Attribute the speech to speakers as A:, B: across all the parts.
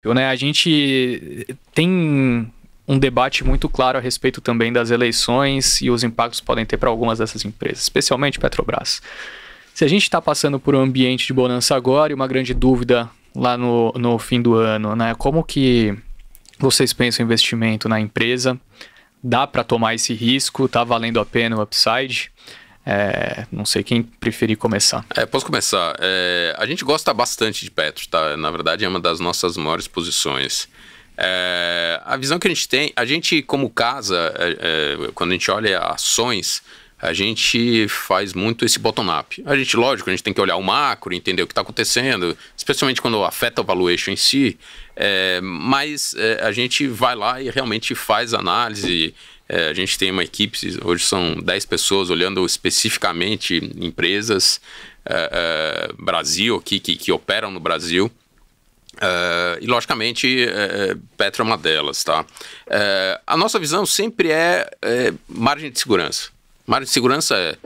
A: Tipo, né? A gente eh, tem um debate muito claro a respeito também das eleições e os impactos que podem ter para algumas dessas empresas, especialmente Petrobras. Se a gente está passando por um ambiente de bonança agora e uma grande dúvida lá no, no fim do ano, né? Como que vocês pensam o investimento na empresa? Dá para tomar esse risco? Tá valendo a pena o upside? É, não sei quem preferir começar. É, posso começar. É, a gente gosta bastante de Petro, tá? Na verdade, é uma das nossas maiores posições. É, a visão que a gente tem, a gente, como casa, é, é, quando a gente olha ações, a gente faz muito esse bottom-up. A gente, lógico, a gente tem que olhar o macro, entender o que está acontecendo, especialmente quando afeta o valuation em si, é, mas é, a gente vai lá e realmente faz análise é, a gente tem uma equipe, hoje são 10 pessoas olhando especificamente empresas é, é, Brasil aqui, que, que operam no Brasil. É, e logicamente é, é, Petro é uma delas, tá? a nossa visão sempre é, margem de segurança. Margem de segurança é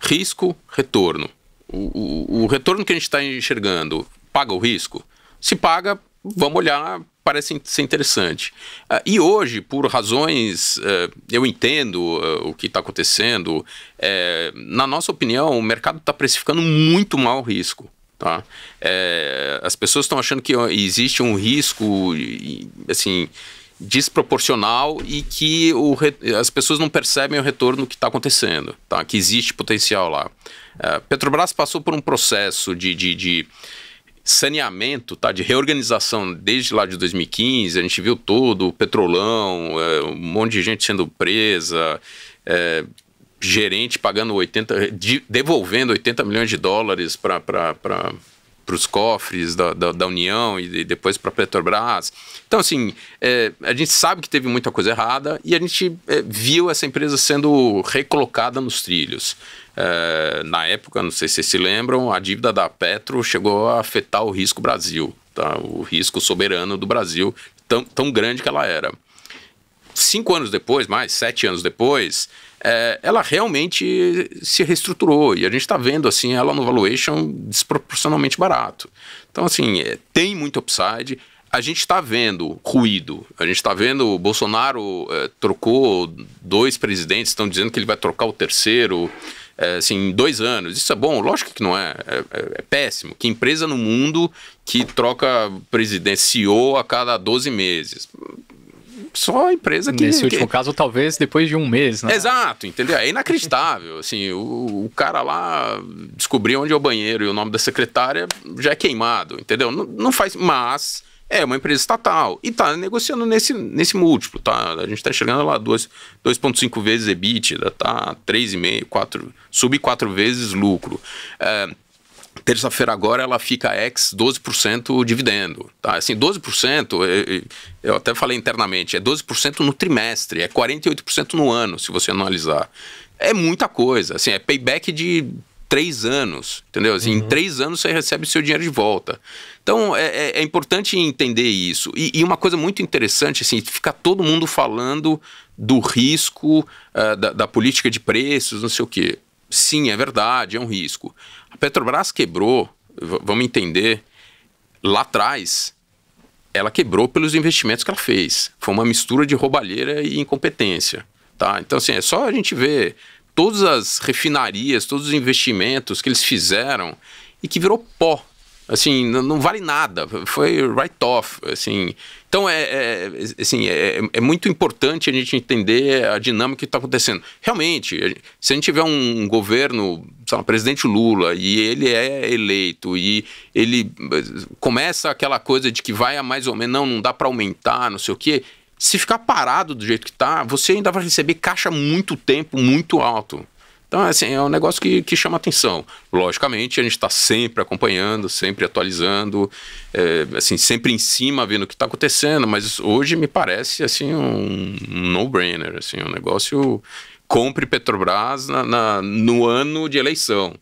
A: risco, retorno. O, o, o retorno que a gente está enxergando paga o risco? Se paga, vamos olhar parece ser interessante. Uh, e hoje, por razões, uh, eu entendo eh, o que está acontecendo, eh, na nossa opinião, o mercado está precificando muito mal o risco. Tá? as pessoas estão achando que existe um risco, assim, desproporcional e que o, as pessoas não percebem o retorno que está acontecendo, tá? que existe potencial lá. Petrobras passou por um processo de, de, de saneamento, tá? De reorganização desde lá de 2015, a gente viu todo o petrolão, é, um monte de gente sendo presa, é, gerente pagando 80, de, devolvendo 80 milhões de dólares para para os cofres da, da, da, União e depois para a Petrobras. Então, assim, é, a gente sabe que teve muita coisa errada e a gente é, viu essa empresa sendo recolocada nos trilhos. É, na época, não sei se vocês se lembram, a dívida da Petro chegou a afetar o risco Brasil, tá? o risco soberano do Brasil, tão, tão grande que ela era cinco anos depois, mais sete anos depois, é, ela realmente se reestruturou e a gente está vendo assim ela no valuation desproporcionalmente barato. Então assim é, tem muito upside. A gente está vendo ruído, a gente está vendo o Bolsonaro é, trocou dois presidentes, estão dizendo que ele vai trocar o terceiro é, assim, em dois anos. Isso é bom? Lógico que não é. É, é, é péssimo. Que empresa no mundo que troca presidente, CEO a cada 12 meses? só a empresa que. Nesse que... último caso, talvez depois de um mês, né? Exato, entendeu? É inacreditável. assim, o, o, cara lá descobriu onde é o banheiro e o nome da secretária já é queimado, entendeu? Não, não faz. Mas é uma empresa estatal e tá negociando nesse, nesse múltiplo, tá? A gente tá chegando lá 2,5 vezes EBITDA, tá? 3,5, 4, sub 4 vezes lucro. É, terça-feira agora ela fica ex 12% dividendo. Tá? Assim, 12%, eu, até falei internamente, é 12% no trimestre, é 48% no ano, se você analisar. É muita coisa, assim, é payback de três anos, entendeu? Assim, uhum. Em três anos você recebe seu dinheiro de volta. Então, é, é, é importante entender isso. E, e, uma coisa muito interessante, assim, fica todo mundo falando do risco uh, da, da política de preços, não sei o quê sim, é verdade, é um risco. A Petrobras quebrou, vamos entender, lá atrás, ela quebrou pelos investimentos que ela fez. Foi uma mistura de roubalheira e incompetência. Tá? Então, assim, é só a gente ver todas as refinarias, todos os investimentos que eles fizeram e que virou pó assim não, vale nada foi write off assim então é, é assim é, é, muito importante a gente entender a dinâmica que está acontecendo realmente se a gente tiver um governo sei lá, presidente Lula e ele é eleito e ele começa aquela coisa de que vai a mais ou menos não não dá para aumentar não sei o que se ficar parado do jeito que está você ainda vai receber caixa muito tempo muito alto então, assim, é um negócio que, que chama atenção. Logicamente, a gente está sempre acompanhando, sempre atualizando, é, assim, sempre em cima, vendo o que está acontecendo, mas hoje me parece, assim, um, no-brainer, assim, um negócio... Compre Petrobras na, na, no ano de eleição.